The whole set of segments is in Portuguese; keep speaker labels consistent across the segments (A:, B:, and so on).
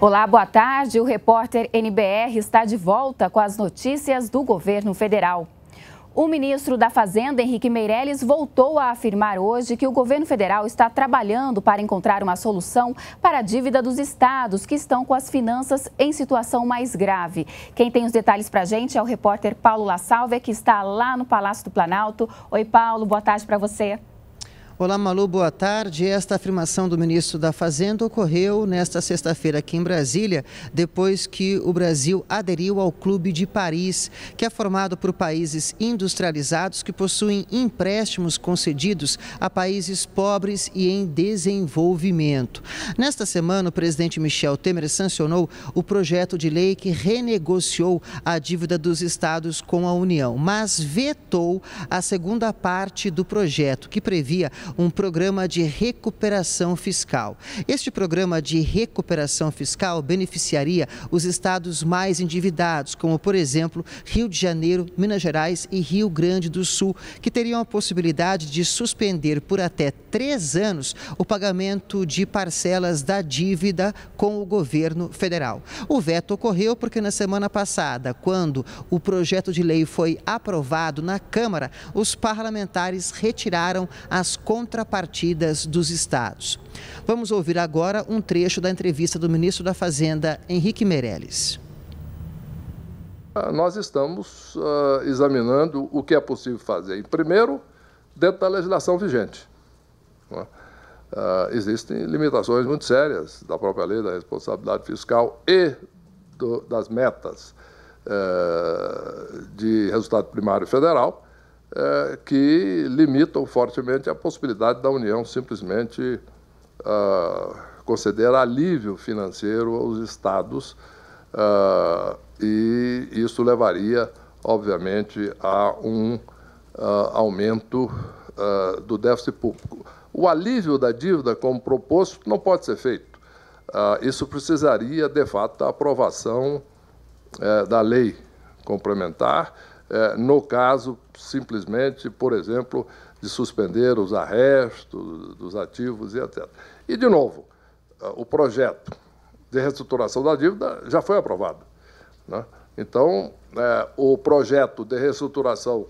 A: Olá, boa tarde. O repórter NBR está de volta com as notícias do governo federal. O ministro da Fazenda, Henrique Meirelles, voltou a afirmar hoje que o governo federal está trabalhando para encontrar uma solução para a dívida dos estados que estão com as finanças em situação mais grave. Quem tem os detalhes para a gente é o repórter Paulo La Salve, que está lá no Palácio do Planalto. Oi, Paulo, boa tarde para você.
B: Olá, Malu, boa tarde. Esta afirmação do ministro da Fazenda ocorreu nesta sexta-feira aqui em Brasília, depois que o Brasil aderiu ao Clube de Paris, que é formado por países industrializados que possuem empréstimos concedidos a países pobres e em desenvolvimento. Nesta semana, o presidente Michel Temer sancionou o projeto de lei que renegociou a dívida dos estados com a União, mas vetou a segunda parte do projeto, que previa um programa de recuperação fiscal. Este programa de recuperação fiscal beneficiaria os estados mais endividados, como, por exemplo, Rio de Janeiro, Minas Gerais e Rio Grande do Sul, que teriam a possibilidade de suspender por até três anos o pagamento de parcelas da dívida com o governo federal. O veto ocorreu porque na semana passada, quando o projeto de lei foi aprovado na Câmara, os parlamentares retiraram as contas contrapartidas dos estados. Vamos ouvir agora um trecho da entrevista do ministro da Fazenda, Henrique Meirelles.
C: Ah, nós estamos uh, examinando o que é possível fazer. Primeiro, dentro da legislação vigente. Uh, existem limitações muito sérias da própria lei da responsabilidade fiscal e do, das metas uh, de resultado primário federal é, que limitam fortemente a possibilidade da União simplesmente é, conceder alívio financeiro aos estados, é, e isso levaria, obviamente, a um aumento do déficit público. O alívio da dívida, como proposto, não pode ser feito. isso precisaria, de fato, da aprovação da lei complementar é, no caso, simplesmente, por exemplo, de suspender os arrestos dos ativos e etc. E, de novo, é, o projeto de reestruturação da dívida já foi aprovado. Né? Então, é, o projeto de reestruturação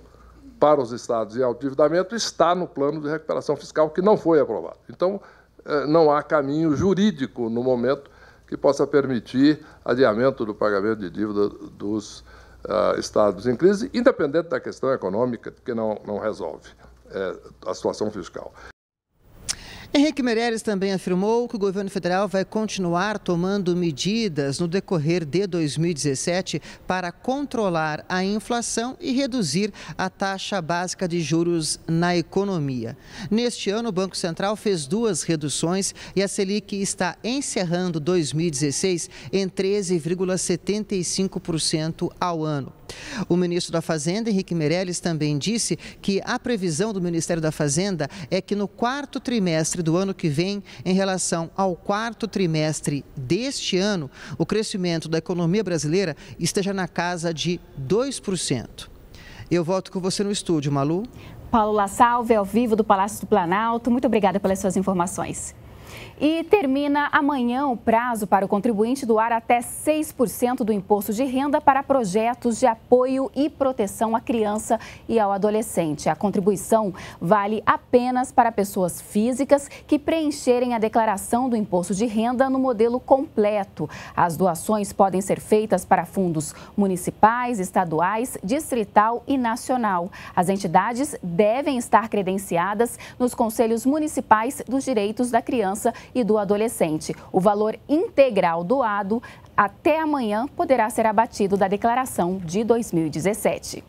C: para os estados em alto endividamento está no plano de recuperação fiscal, que não foi aprovado. Então, é, não há caminho jurídico no momento que possa permitir adiamento do pagamento de dívida dos uh, estados em crise, independente da questão econômica, que não, não resolve é, a situação fiscal.
B: Henrique Meirelles também afirmou que o governo federal vai continuar tomando medidas no decorrer de 2017 para controlar a inflação e reduzir a taxa básica de juros na economia. Neste ano, o Banco Central fez duas reduções e a Selic está encerrando 2016 em 13,75% ao ano. O ministro da Fazenda, Henrique Meirelles, também disse que a previsão do Ministério da Fazenda é que no quarto trimestre do ano que vem, em relação ao quarto trimestre deste ano, o crescimento da economia brasileira esteja na casa de 2%. Eu volto com você no estúdio, Malu.
A: Paulo La Salve, ao vivo do Palácio do Planalto. Muito obrigada pelas suas informações. E termina amanhã o prazo para o contribuinte doar até 6% do imposto de renda para projetos de apoio e proteção à criança e ao adolescente. A contribuição vale apenas para pessoas físicas que preencherem a declaração do imposto de renda no modelo completo. As doações podem ser feitas para fundos municipais, estaduais, distrital e nacional. As entidades devem estar credenciadas nos conselhos municipais dos direitos da criança criança e do adolescente. O valor integral doado até amanhã poderá ser abatido da declaração de 2017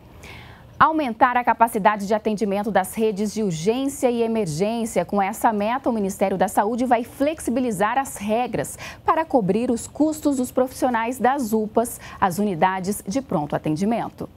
A: aumentar a capacidade de atendimento das redes de urgência e emergência. Com essa meta, o Ministério da Saúde vai flexibilizar as regras para cobrir os custos dos profissionais das UPAs, as unidades de pronto atendimento.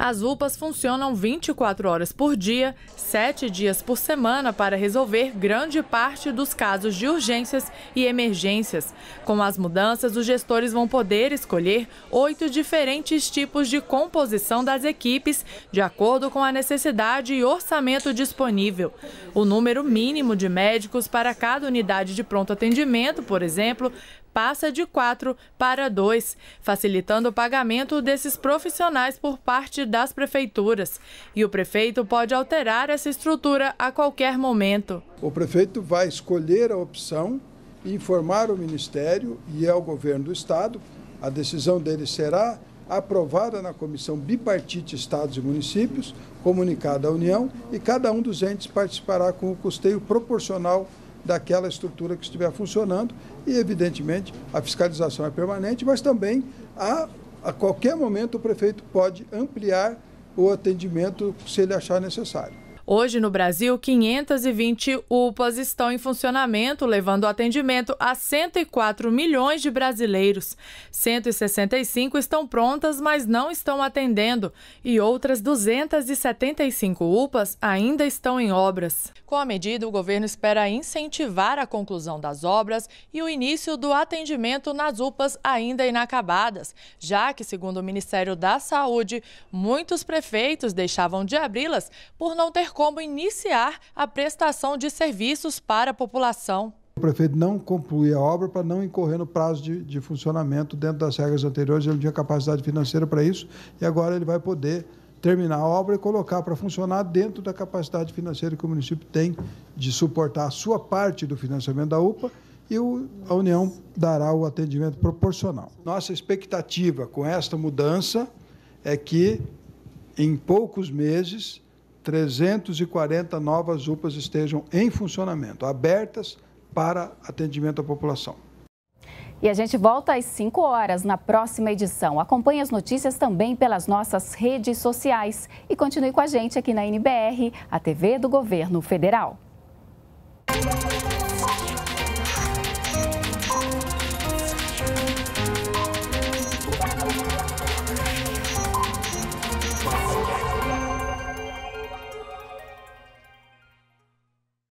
D: As UPAs funcionam 24 horas por dia, 7 dias por semana para resolver grande parte dos casos de urgências e emergências. Com as mudanças, os gestores vão poder escolher oito diferentes tipos de composição das equipes, de acordo com a necessidade e orçamento disponível. O número mínimo de médicos para cada unidade de pronto atendimento, por exemplo, passa de 4 para 2, facilitando o pagamento desses profissionais por parte das prefeituras. E o prefeito pode alterar essa estrutura a qualquer momento.
E: O prefeito vai escolher a opção, informar o Ministério e ao governo do Estado. A decisão dele será aprovada na comissão bipartite Estados e Municípios, comunicada à União, e cada um dos entes participará com o custeio proporcional daquela estrutura que estiver funcionando e, evidentemente, a fiscalização é permanente, mas também a, a qualquer momento o prefeito pode ampliar o atendimento se ele achar necessário.
D: Hoje, no Brasil, 520 UPAs estão em funcionamento, levando atendimento a 104 milhões de brasileiros. 165 estão prontas, mas não estão atendendo, e outras 275 UPAs ainda estão em obras. Com a medida, o governo espera incentivar a conclusão das obras e o início do atendimento nas UPAs ainda inacabadas, já que, segundo o Ministério da Saúde, muitos prefeitos deixavam de abri-las por não ter como iniciar a prestação de serviços para a população.
E: O prefeito não concluía a obra para não incorrer no prazo de, de funcionamento dentro das regras anteriores, ele tinha capacidade financeira para isso e agora ele vai poder terminar a obra e colocar para funcionar dentro da capacidade financeira que o município tem de suportar a sua parte do financiamento da UPA e o, a União dará o atendimento proporcional. Nossa expectativa com esta mudança é que em poucos meses 340 novas UPAs estejam em funcionamento, abertas para atendimento à população.
A: E a gente volta às 5 horas na próxima edição. Acompanhe as notícias também pelas nossas redes sociais e continue com a gente aqui na NBR, a TV do Governo Federal.